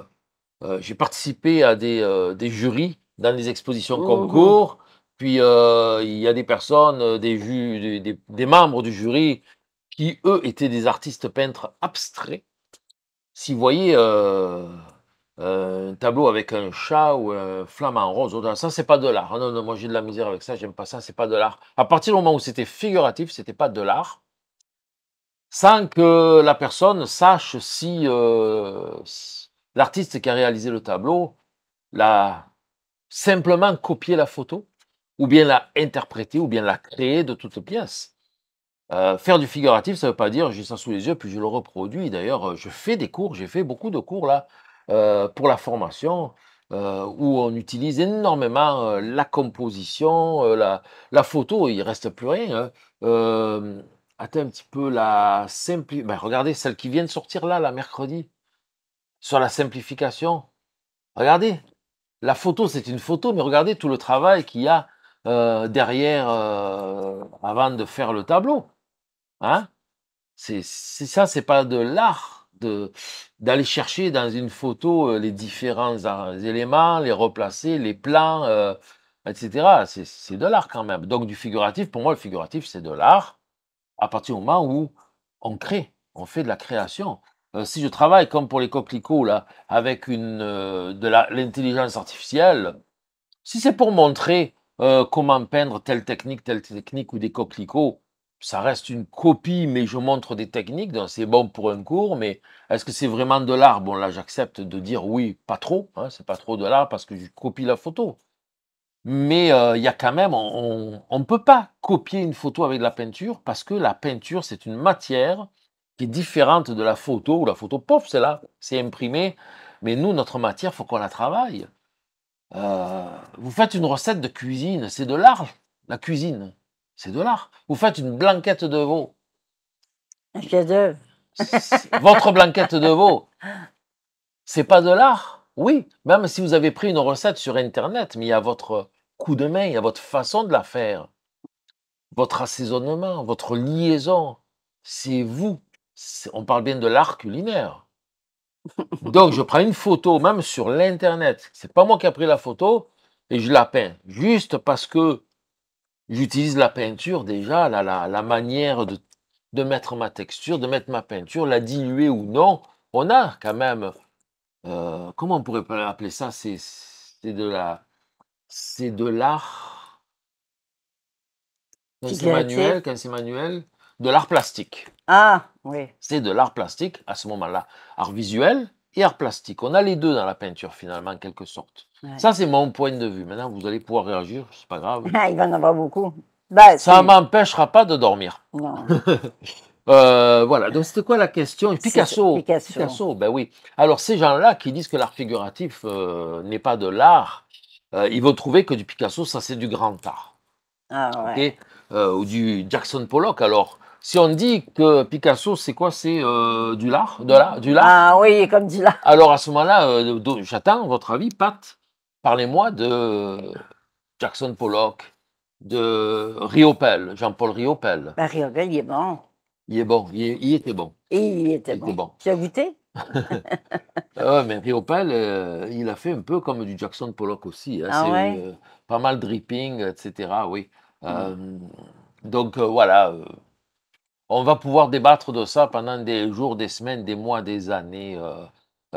j'ai participé à des, jurys dans des expositions concours. Puis, il y a des personnes, des, des, membres du jury qui, eux, étaient des artistes peintres abstraits. Si vous voyez un tableau avec un chat ou un flamant rose. Ça, c'est pas de l'art. Ah non, non, moi j'ai de la misère avec ça, j'aime pas ça, c'est pas de l'art. À partir du moment où c'était figuratif, c'était pas de l'art, sans que la personne sache si, euh, l'artiste qui a réalisé le tableau l'a simplement copié la photo, ou bien l'a interprété, ou bien l'a créé de toutes pièces. Euh, faire du figuratif, ça ne veut pas dire j'ai ça sous les yeux, puis je le reproduis. D'ailleurs, je fais des cours, j'ai fait beaucoup de cours là euh, pour la formation, euh, où on utilise énormément euh, la composition, la, la, photo, il ne reste plus rien. Hein. attends un petit peu la simplification. Ben, regardez, celle qui vient de sortir là, la mercredi, sur la simplification. Regardez, la photo, c'est une photo, mais regardez tout le travail qu'il y a derrière avant de faire le tableau. Hein c'est ça, c'est pas de l'art. De d'aller chercher dans une photo euh, les différents éléments, les replacer, les plans, euh, etc. C'est de l'art quand même. Donc du figuratif, pour moi, le figuratif, c'est de l'art à partir du moment où on crée, on fait de la création. Euh, si je travaille comme pour les coquelicots, là, avec une, de l'intelligence artificielle, si c'est pour montrer comment peindre telle technique, telle technique ou des coquelicots, ça reste une copie, mais je montre des techniques, donc c'est bon pour un cours, mais est-ce que c'est vraiment de l'art Bon, là, j'accepte de dire oui, pas trop, hein, c'est pas trop de l'art parce que je copie la photo. Mais euh, il y a quand même, on ne peut pas copier une photo avec de la peinture parce que la peinture, c'est une matière qui est différente de la photo, ou la photo, pof, c'est là, c'est imprimé. Mais nous, notre matière, faut qu'on la travaille. Euh, vous faites une recette de cuisine, c'est de l'art, la cuisine c'est de l'art. Vous faites une blanquette de veau. Un Votre blanquette de veau, c'est pas de l'art. Oui, même si vous avez pris une recette sur Internet, mais il y a votre coup de main, il y a votre façon de la faire, votre assaisonnement, votre liaison. C'est vous. On parle bien de l'art culinaire. Donc, je prends une photo, même sur l'Internet. C'est pas moi qui ai pris la photo et je la peins. Juste parce que J'utilise la peinture déjà, la, la, manière de, mettre ma texture, de mettre ma peinture, la diluer ou non. On a quand même, euh, comment on pourrait appeler ça C'est de la, c'est de l'art. c'est manuel, quand c'est manuel, de l'art plastique. Ah oui. C'est de l'art plastique à ce moment-là, art visuel et art plastique. On a les deux dans la peinture finalement en quelque sorte. Ça, c'est mon point de vue. Maintenant, vous allez pouvoir réagir, c'est pas grave. Il va en avoir beaucoup. Bah, ça m'empêchera pas de dormir. Non. Euh, voilà, donc c'était quoi la question Picasso. Picasso. ben oui. Alors, ces gens-là qui disent que l'art figuratif euh, n'est pas de l'art, euh, ils vont trouver que du Picasso, ça c'est du grand art. Ah, ouais. ou du Jackson Pollock, alors si on dit que Picasso, c'est quoi C'est du lard de du lard. Ah oui, comme du lard. Alors à ce moment-là, j'attends votre avis, Pat. Parlez-moi de Jackson Pollock, de Riopel, Jean-Paul Riopel. Bah, ben, Riopel, il est bon. Il est bon, il, était bon. il était, bon. Tu as goûté ah euh, mais Riopel, il a fait un peu comme du Jackson Pollock aussi. Hein. Ah euh, pas mal dripping, etc. Oui. Hmm. Euh, donc euh, voilà, on va pouvoir débattre de ça pendant des jours, des semaines, des mois, des années.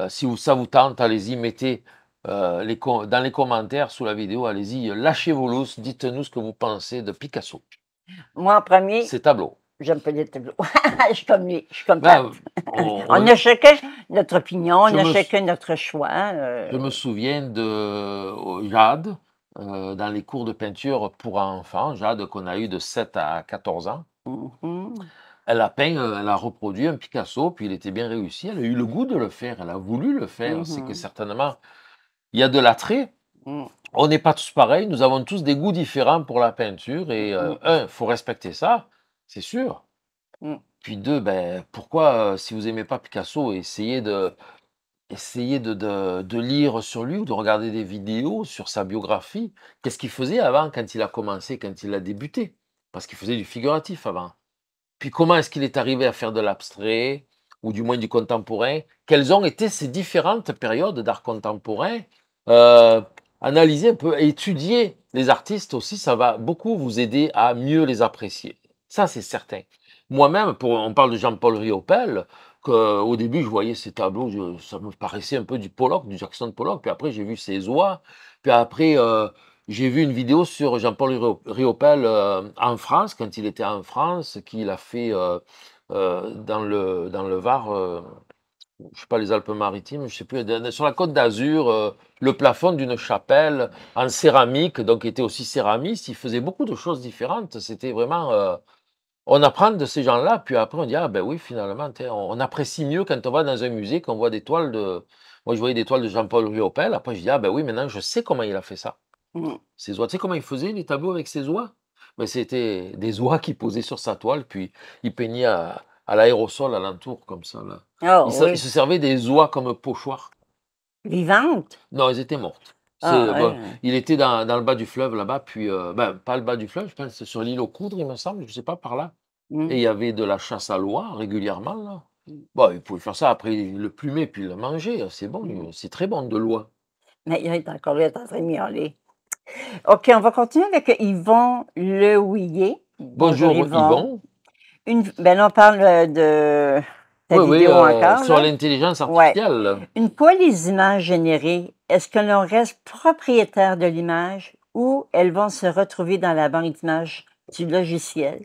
si ça vous tente, allez-y, mettez euh, les dans les commentaires sous la vidéo. Allez-y, euh, lâchez vos lousses, dites-nous ce que vous pensez de Picasso. Moi, en premier. ces tableaux. J'aime pas les tableaux. je suis comme je comme ben, on, a chacun notre opinion, on a chacun notre choix. Euh. Je me souviens de Jade, dans les cours de peinture pour enfants, Jade qu'on a eu de 7 à 14 ans. Mm-hmm. Elle a peint, elle a reproduit un Picasso, puis il était bien réussi. Elle a eu le goût de le faire, elle a voulu le faire. C'est que mm-hmm. certainement, il y a de l'attrait. Mm. On n'est pas tous pareils, nous avons tous des goûts différents pour la peinture. Et euh, mm. un, faut respecter ça, c'est sûr. Mm. Puis deux, ben, pourquoi, euh, si vous n'aimez pas Picasso, essayez de, essayez de, de, lire sur lui ou de regarder des vidéos sur sa biographie. Qu'est-ce qu'il faisait avant quand il a commencé, quand il a débuté Parce qu'il faisait du figuratif avant. Puis comment est-ce qu'il est arrivé à faire de l'abstrait ou du moins du contemporain Quelles ont été ces différentes périodes d'art contemporain euh, analyser un peu, étudier les artistes aussi, ça va beaucoup vous aider à mieux les apprécier. Ça, c'est certain. Moi-même, on parle de Jean-Paul Riopel, au début, je voyais ces tableaux, ça me paraissait un peu du Pollock, du Jackson Pollock, puis après, j'ai vu ses oies, puis après, euh, j'ai vu une vidéo sur Jean-Paul Riopel euh, en France, quand il était en France, qu'il a fait dans, le, dans le Var, je sais pas, les Alpes-Maritimes, je sais plus, sur la côte d'Azur, euh, le plafond d'une chapelle en céramique, donc était aussi céramiste, il faisait beaucoup de choses différentes. C'était vraiment. Euh, on apprend de ces gens-là, puis après on dit ah ben oui finalement on, apprécie mieux quand on va dans un musée qu'on voit des toiles de. Moi je voyais des toiles de Jean-Paul Riopel. Après je dis ah ben oui maintenant je sais comment il a fait ça. Mmh. Ses oies, tu sais comment il faisait les tableaux avec ses oies Mais ben, c'était des oies qui posaient sur sa toile, puis il peignait à à l'aérosol à alentour, comme ça. Là. Ah, se servait des oies comme pochoir. Vivantes Non, elles étaient mortes. Ah, il était dans, le bas du fleuve là-bas, puis euh, ben, pas le bas du fleuve, je pense sur l'île aux Coudres, il me semble, je ne sais pas par là. Mm. Et il y avait de la chasse à l'oie régulièrement là. Mm. Bon, il pouvait faire ça après le plumer puis le manger, hein, c'est bon, mm. c'est très bon de l'oie. Mais il est encore il en train OK, on va continuer avec Yvon Le Bonjour, Bonjour une... Ben, on parle euh, de euh, sur l'intelligence artificielle. Une fois les images générées, est-ce que l'on reste propriétaire de l'image ou elles vont se retrouver dans la banque d'images du logiciel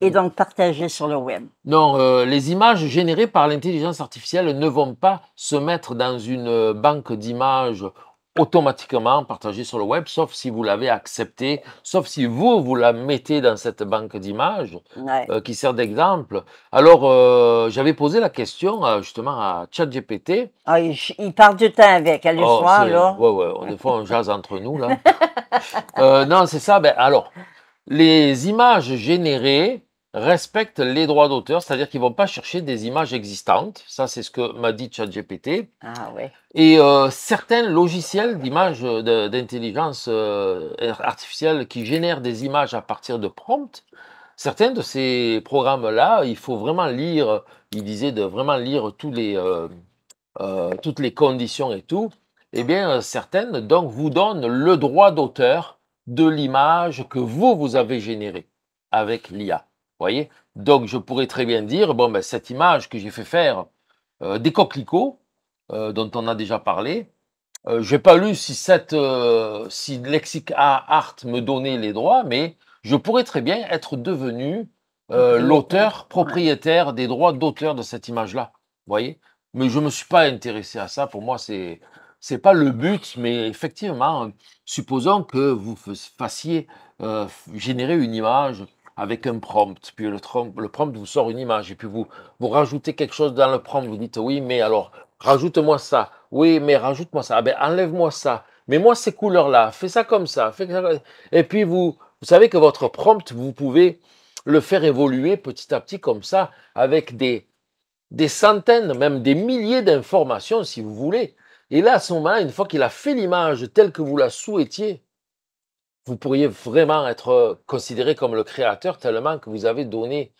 et donc partager sur le web? Non, euh, les images générées par l'intelligence artificielle ne vont pas se mettre dans une banque d'images automatiquement partagé sur le web, sauf si vous l'avez accepté, sauf si vous, vous la mettez dans cette banque d'images euh, qui sert d'exemple. Alors, euh, j'avais posé la question euh, justement à ChatGPT. Ah, il, part du temps avec, elle hein, le oh, soir, là. Oui, oui, des fois on jase entre nous, là. non, c'est ça. Ben, alors, les images générées respectent les droits d'auteur, c'est-à-dire qu'ils ne vont pas chercher des images existantes. Ça, c'est ce que m'a dit ChatGPT. Ah Et euh, certains logiciels d'images d'intelligence euh, artificielle qui génèrent des images à partir de prompts, certains de ces programmes-là, il faut vraiment lire, il disait de vraiment lire les, euh, toutes les conditions et tout. Eh bien, certaines donc vous donnent le droit d'auteur de l'image que vous, vous avez générée avec l'IA voyez Donc, je pourrais très bien dire, bon, ben, cette image que j'ai fait faire euh, des coquelicots, euh, dont on a déjà parlé, euh, je n'ai pas lu si, cette, si Art me donnait les droits, mais je pourrais très bien être devenu l'auteur propriétaire des droits d'auteur de cette image-là, voyez Mais je ne me suis pas intéressé à ça, pour moi, c'est... n'est pas le but, mais effectivement, supposons que vous fassiez générer une image avec un prompt. Puis le, prompt vous sort une image. Et puis vous, vous rajoutez quelque chose dans le prompt. Vous dites, oui, mais alors, rajoute-moi ça. Oui, mais rajoute-moi ça. Ah ben, enlève-moi ça. Mais moi, ces couleurs-là, fais ça comme ça. Fais ça. Et puis vous, vous savez que votre prompt, vous pouvez le faire évoluer petit à petit comme ça, avec des, des centaines, même des milliers d'informations, si vous voulez. Et là, à ce moment-là, une fois qu'il a fait l'image telle que vous la souhaitiez, vous pourriez vraiment être euh, considéré comme le créateur tellement que vous avez donné,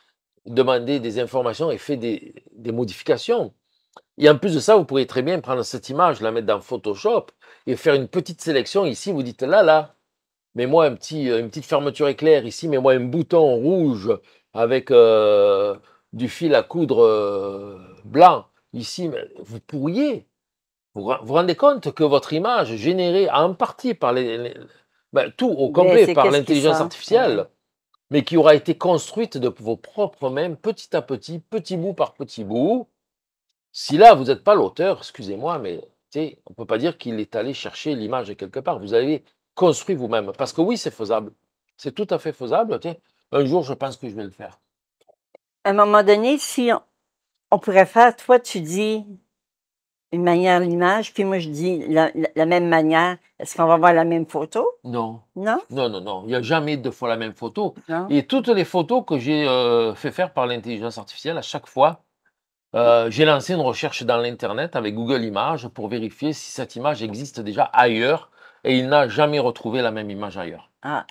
demandé des informations et fait des, modifications. Et en plus de ça, vous pourriez très bien prendre cette image, la mettre dans Photoshop et faire une petite sélection. Ici, vous dites là, là, mets-moi un petit, euh, une petite fermeture éclair. Ici, mets-moi un bouton rouge avec euh, du fil à coudre blanc. Ici, vous pourriez. Vous vous rendez compte que votre image générée en partie par les ben, tout au complet par l'intelligence artificielle, mais qui aura été construite de vos propres mains, petit à petit, petit bout par petit bout. Si là, vous n'êtes pas l'auteur, excusez-moi, mais on ne peut pas dire qu'il est allé chercher l'image quelque part. Vous avez construit vous-même. Parce que oui, c'est faisable. C'est tout à fait faisable. Un jour, je pense que je vais le faire. À un moment donné, si on pourrait faire, toi, tu dis, une manière l'image, puis moi je dis la, même manière, est-ce qu'on va voir la même photo? Non. Non? Non, non, non. Il n'y a jamais deux fois la même photo. Et toutes les photos que j'ai euh, fait faire par l'intelligence artificielle, à chaque fois, euh, j'ai lancé une recherche dans l'Internet avec Google Images pour vérifier si cette image existe déjà ailleurs et il n'a jamais retrouvé la même image ailleurs. Ah.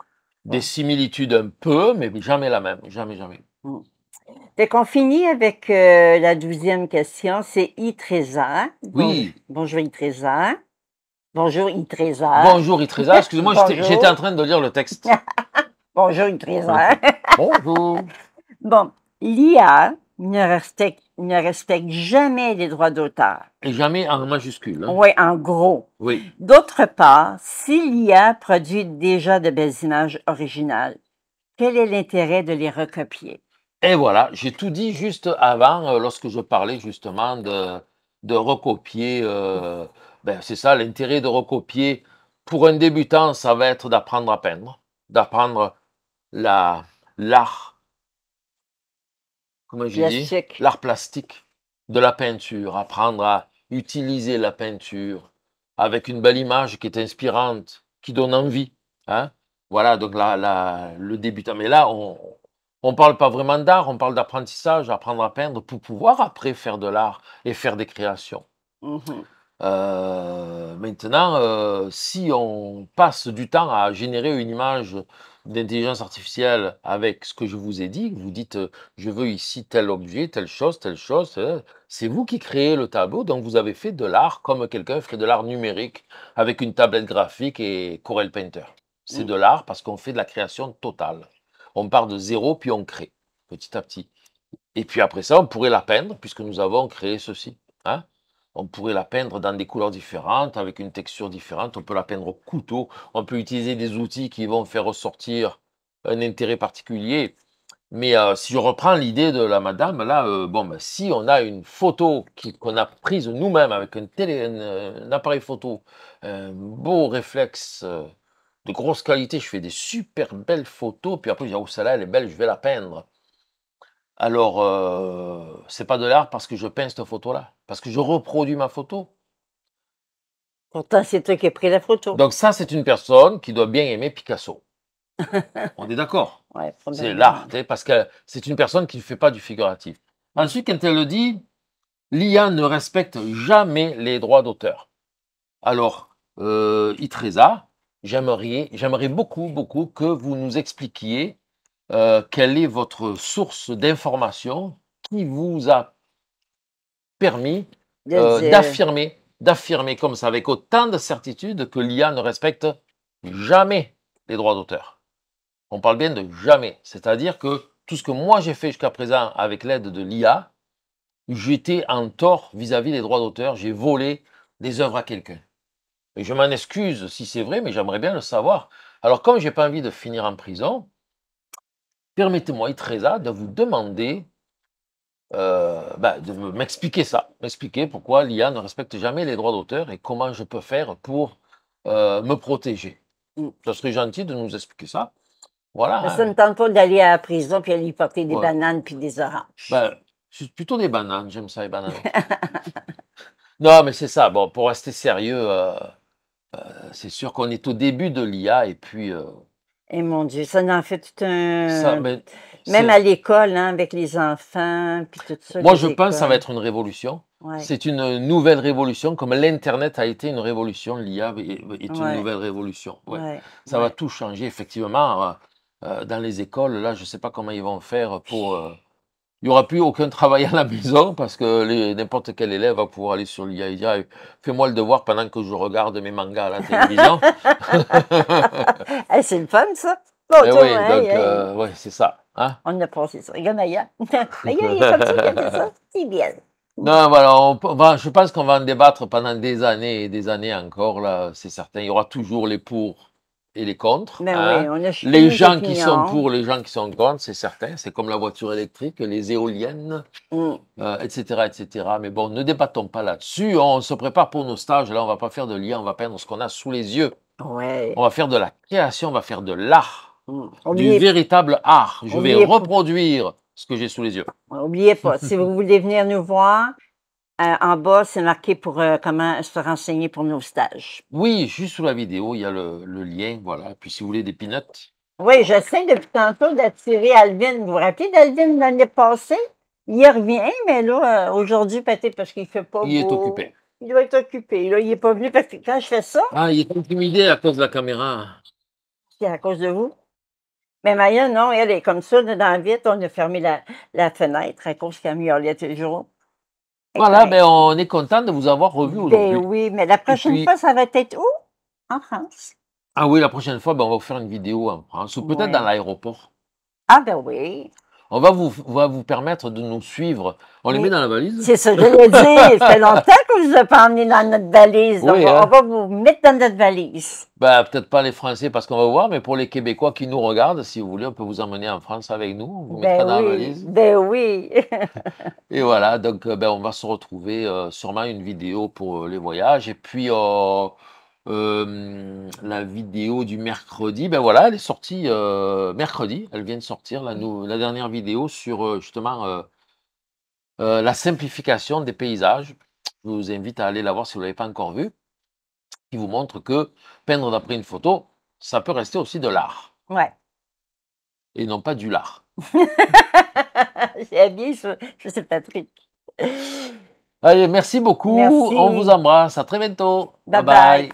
Des similitudes un peu, mais jamais la même. Jamais, jamais. Mm. Fait qu'on finit avec euh, la douzième question. C'est I-Trésor. oui. bonjour I-Trésor. Bonjour I-Trésor. Bonjour I-Trésor. Excusez-moi, j'étais en train de lire le texte. bonjour I-Trésor. bonjour. Bon, l'IA ne respecte, jamais les droits d'auteur. Et jamais en majuscule. Hein. Oui, en gros. Oui. D'autre part, si l'IA produit déjà de belles images originales, quel est l'intérêt de les recopier? Et voilà, j'ai tout dit juste avant, euh, lorsque je parlais justement de, recopier. Euh, ben, c'est ça, l'intérêt de recopier. Pour un débutant, ça va être d'apprendre à peindre, d'apprendre l'art, comment j'ai dit, l'art plastique de la peinture, apprendre à utiliser la peinture avec une belle image qui est inspirante, qui donne envie. Hein. voilà, donc le débutant. Mais là, on, on ne parle pas vraiment d'art, on parle d'apprentissage, apprendre à peindre pour pouvoir après faire de l'art et faire des créations. Mmh euh, maintenant, euh, si on passe du temps à générer une image d'intelligence artificielle avec ce que je vous ai dit, vous dites euh, je veux ici tel objet, telle chose, telle chose, c'est vous qui créez le tableau, donc vous avez fait de l'art comme quelqu'un fait de l'art numérique avec une tablette graphique et Corel Painter. C'est mmh. de l'art parce qu'on fait de la création totale. On part de zéro, puis on crée, petit à petit. Et puis après ça, on pourrait la peindre, puisque nous avons créé ceci. Hein on pourrait la peindre dans des couleurs différentes, avec une texture différente. On peut la peindre au couteau. On peut utiliser des outils qui vont faire ressortir un intérêt particulier. Mais euh, si je reprends l'idée de la madame, là, euh, ben, si on a une photo qu'on a prise nous-mêmes avec un appareil photo, un beau réflexe euh, de grosse qualité, je fais des super belles photos, puis après je dis, oh celle-là elle est belle, je vais la peindre. Alors, euh, c'est pas de l'art parce que je peins cette photo-là, parce que je reproduis ma photo. Pourtant, c'est toi qui as pris la photo. Donc ça, c'est une personne qui doit bien aimer Picasso. On est d'accord ouais, C'est l'art, parce que c'est une personne qui ne fait pas du figuratif. Ensuite, quand elle le dit, l'IA ne respecte jamais les droits d'auteur. Alors, euh, j'aimerais, beaucoup, beaucoup que vous nous expliquiez euh, quelle est votre source d'information qui vous a permis euh, d'affirmer, d'affirmer comme ça, avec autant de certitude que l'IA ne respecte jamais les droits d'auteur. On parle bien de jamais. C'est-à-dire que tout ce que moi j'ai fait jusqu'à présent avec l'aide de l'IA, j'étais en tort vis-à-vis -vis des droits d'auteur. J'ai volé des œuvres à quelqu'un je m'en excuse si c'est vrai, mais j'aimerais bien le savoir. Alors, comme je n'ai pas envie de finir en prison, permettez-moi, Itresa, de vous demander euh, bah, de m'expliquer ça, m'expliquer pourquoi l'IA ne respecte jamais les droits d'auteur et comment je peux faire pour euh, me protéger. Mm. Ça serait gentil de nous expliquer ça. Voilà. Ça ne tente pas d'aller à la prison puis aller porter des bananes puis des oranges. Ben, plutôt des bananes, j'aime ça, les bananes. non, mais c'est ça. Bon, pour rester sérieux, euh, euh, c'est sûr qu'on est au début de l'IA et puis. Et euh, eh mon Dieu, ça en fait tout un. Ben, même à l'école, hein, avec les enfants, puis tout ça. Moi, je pense que ça va être une révolution. C'est une nouvelle révolution, comme l'Internet a été une révolution, l'IA est une nouvelle révolution. Ça va tout changer, effectivement. Euh, dans les écoles, là, je ne sais pas comment ils vont faire pour il n'y aura plus aucun travail à la maison parce que n'importe quel élève va pouvoir aller sur l'IA et fais-moi le devoir pendant que je regarde mes mangas à la télévision. Eh, c'est une femme ça eh oui, donc, euh, ouais, c'est ça. Hein on apprend, c'est ça. il y bien. Non, voilà, bien. je pense qu'on va en débattre pendant des années et des années encore, là, c'est certain. Il y aura toujours les pour et les contre. Ben hein. les gens qui sont pour, les gens qui sont contre, c'est certain. C'est comme la voiture électrique, les éoliennes, mm. etc., euh, etc. Mais bon, ne débattons pas là-dessus. On se prépare pour nos stages. Là, on va pas faire de lien, on va peindre ce qu'on a sous les yeux. On va faire de la création, on va faire de l'art, mm. du véritable art. Je vais reproduire ce que j'ai sous les yeux. N'oubliez pas, si vous voulez venir nous voir, euh, en bas, c'est marqué pour euh, comment se renseigner pour nos stages. Oui, juste sous la vidéo, il y a le, lien, voilà. Puis si vous voulez des pinottes. Oui, j'essaie depuis tantôt d'attirer Alvin. Vous vous rappelez d'Alvin l'année passée? Il revient, mais là, euh, aujourd'hui, peut-être parce qu'il ne fait pas Il est occupé. Il doit être occupé. il n'est pas venu parce que quand je fais ça... Ah, il est intimidé à cause de la caméra. C'est à cause de vous? Mais Maya, non, elle est comme ça, dans la on a fermé la, fenêtre à cause qu'elle miaulait toujours. Voilà, ben, on est content de vous avoir revu ben aujourd'hui. oui, mais la prochaine fois, ça va être où En France. Ah oui, la prochaine fois, ben, on va vous faire une vidéo en France ou peut-être dans l'aéroport. Ah ben oui on va vous, va vous permettre de nous suivre. On les met dans la valise C'est ce que je dire. Ça fait longtemps qu'on ne vous a pas emmené dans notre valise. Donc, hein. on va vous mettre dans notre valise. Bah, peut-être pas les Français parce qu'on va voir, mais pour les Québécois qui nous regardent, si vous voulez, on peut vous emmener en France avec nous. On vous ben mettra dans la valise. Ben oui. et voilà, donc euh, ben, on va se retrouver euh, sûrement une vidéo pour euh, les voyages. Et puis, euh, la vidéo du mercredi, ben voilà, elle est sortie euh, mercredi, elle vient de sortir la, dernière vidéo sur euh, justement la simplification des paysages. Je vous invite à aller la voir si vous ne l'avez pas encore vue, qui vous montre que peindre d'après une photo, ça peut rester aussi de l'art. Ouais. Et non pas du lard. J'ai bien sais pas Patrick. Allez, merci beaucoup. On vous embrasse. À très bientôt. bye. bye.